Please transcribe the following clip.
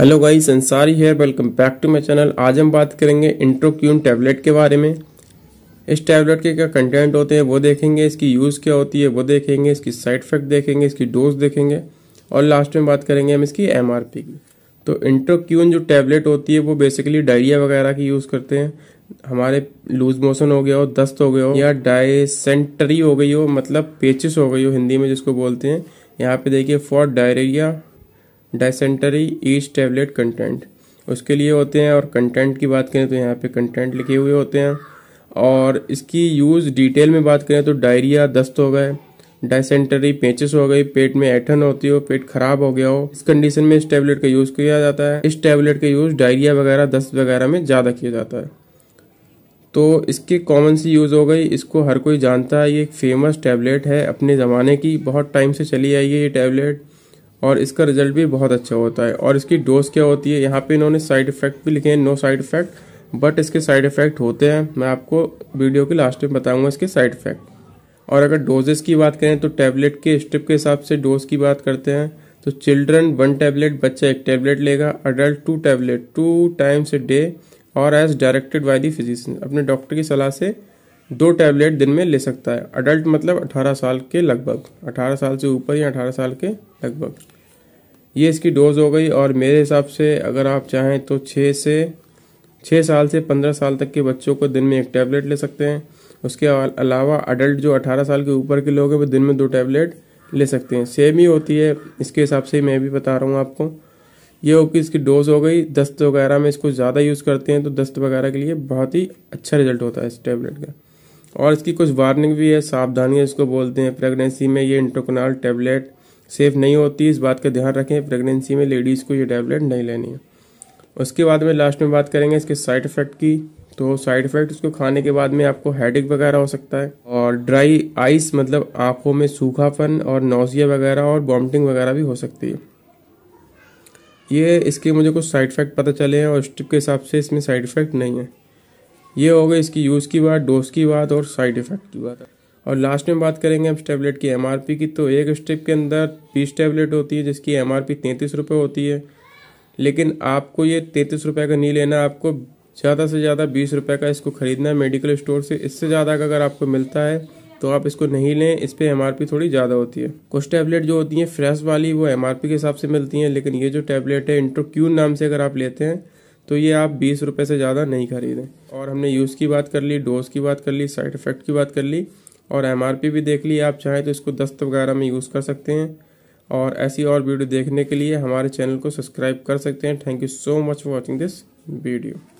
hello guys Ansari here welcome back to my channel आज हम बात करेंगे इंट्रोक्यून टैबलेट के बारे में इस टैबलेट के क्या कंटेंट होते हैं वो देखेंगे इसकी यूज़ क्या होती है वो देखेंगे इसकी साइड इफेक्ट देखेंगे इसकी डोज देखेंगे और लास्ट में बात करेंगे हम इसकी एम की तो इंट्रोक्यून जो टैबलेट होती है वो बेसिकली डायरिया वगैरह की यूज़ करते हैं हमारे लूज मोशन हो गया हो दस्त हो गया हो या डायसेंटरी हो गई हो मतलब पेचिस हो गई हो हिंदी में जिसको बोलते हैं यहाँ पे देखिए for diarrhoea dysentery each tablet content उसके लिए होते हैं और कंटेंट की बात करें तो यहाँ पे कंटेंट लिखे हुए होते हैं और इसकी यूज़ डिटेल में बात करें तो डायरिया दस्त हो गए डायसेंटरी पेचिस हो गई पेट में ऐठन होती हो पेट खराब हो गया हो इस कंडीशन में इस टैबलेट का यूज़ किया जाता है इस टैबलेट का यूज़ डायरिया वगैरह दस्त वगैरह में ज़्यादा किया जाता है तो इसके कॉमन सी यूज़ हो गई इसको हर कोई जानता है ये एक फेमस टैबलेट है अपने ज़माने की बहुत टाइम से चली आई है ये टैबलेट और इसका रिजल्ट भी बहुत अच्छा होता है और इसकी डोज क्या होती है यहाँ पे इन्होंने साइड इफेक्ट भी लिखे हैं नो साइड इफेक्ट बट इसके साइड इफेक्ट होते हैं मैं आपको वीडियो के लास्ट में बताऊँगा इसके साइड इफेक्ट और अगर डोजेस की बात करें तो टैबलेट के स्टेप के हिसाब से डोज की बात करते हैं तो चिल्ड्रन वन टैबलेट बच्चा एक टैबलेट लेगा adult two tablet two times a day और as directed by the physician अपने डॉक्टर की सलाह से दो टैबलेट दिन में ले सकता है अडल्ट मतलब 18 साल के लगभग 18 साल से ऊपर या 18 साल के लगभग ये इसकी डोज हो गई और मेरे हिसाब से अगर आप चाहें तो छः से छः साल से पंद्रह साल तक के बच्चों को दिन में एक टैबलेट ले सकते हैं उसके अलावा अडल्ट जो अठारह साल के ऊपर के लोग हैं वो दिन में दो टैबलेट ले सकते हैं सेम ही होती है इसके हिसाब से मैं भी बता रहा हूँ आपको ये हो कि इसकी डोज हो गई दस्त वगैरह में इसको ज़्यादा यूज़ करते हैं तो दस्त वगैरह के लिए बहुत ही अच्छा रिजल्ट होता है इस टैबलेट का और इसकी कुछ वार्निंग भी है सावधानियाँ इसको बोलते हैं प्रेगनेंसी में ये इंट्रोकनाल टैबलेट सेफ नहीं होती इस बात का ध्यान रखें प्रेगनेंसी में लेडीज़ को ये टैबलेट नहीं लेनी है उसके बाद में लास्ट में बात करेंगे इसके साइड इफ़ेक्ट की तो साइड इफ़ेक्ट इसको खाने के बाद में आपको हेडेक वगैरह हो सकता है और ड्राई आइस मतलब आंखों में सूखापन और नोजिया वगैरह और वॉमिटिंग वगैरह भी हो सकती है ये इसके मुझे कुछ साइड इफ़ेक्ट पता चले हैं और स्ट्रिप के हिसाब से इसमें साइड इफ़ेक्ट नहीं है ये हो गई इसकी यूज़ की बात डोज की बात और साइड इफ़ेक्ट की बात और लास्ट में बात करेंगे हम टेबलेट टैबलेट की एम की तो एक स्ट्रिप के अंदर बीस टैबलेट होती है जिसकी एम आर होती है लेकिन आपको ये तैंतीस रुपये का नहीं लेना आपको ज़्यादा से ज़्यादा बीस रुपये का इसको ख़रीदना है मेडिकल स्टोर से इससे ज़्यादा का अगर आपको मिलता है तो आप इसको नहीं लें इस पर एम थोड़ी ज़्यादा होती है कुछ टैबलेट जो होती हैं फ्रेश वाली वो एम के हिसाब से मिलती हैं लेकिन ये जो टैबलेट है इंट्रोक्यून नाम से अगर आप लेते हैं तो ये आप बीस रुपये से ज़्यादा नहीं खरीदें और हमने यूज़ की बात कर ली डोज की बात कर ली साइड इफ़ेक्ट की बात कर ली और एम भी देख ली आप चाहें तो इसको दस्त वगैरह में यूज़ कर सकते हैं और ऐसी और वीडियो देखने के लिए हमारे चैनल को सब्सक्राइब कर सकते हैं thank you so much for watching this video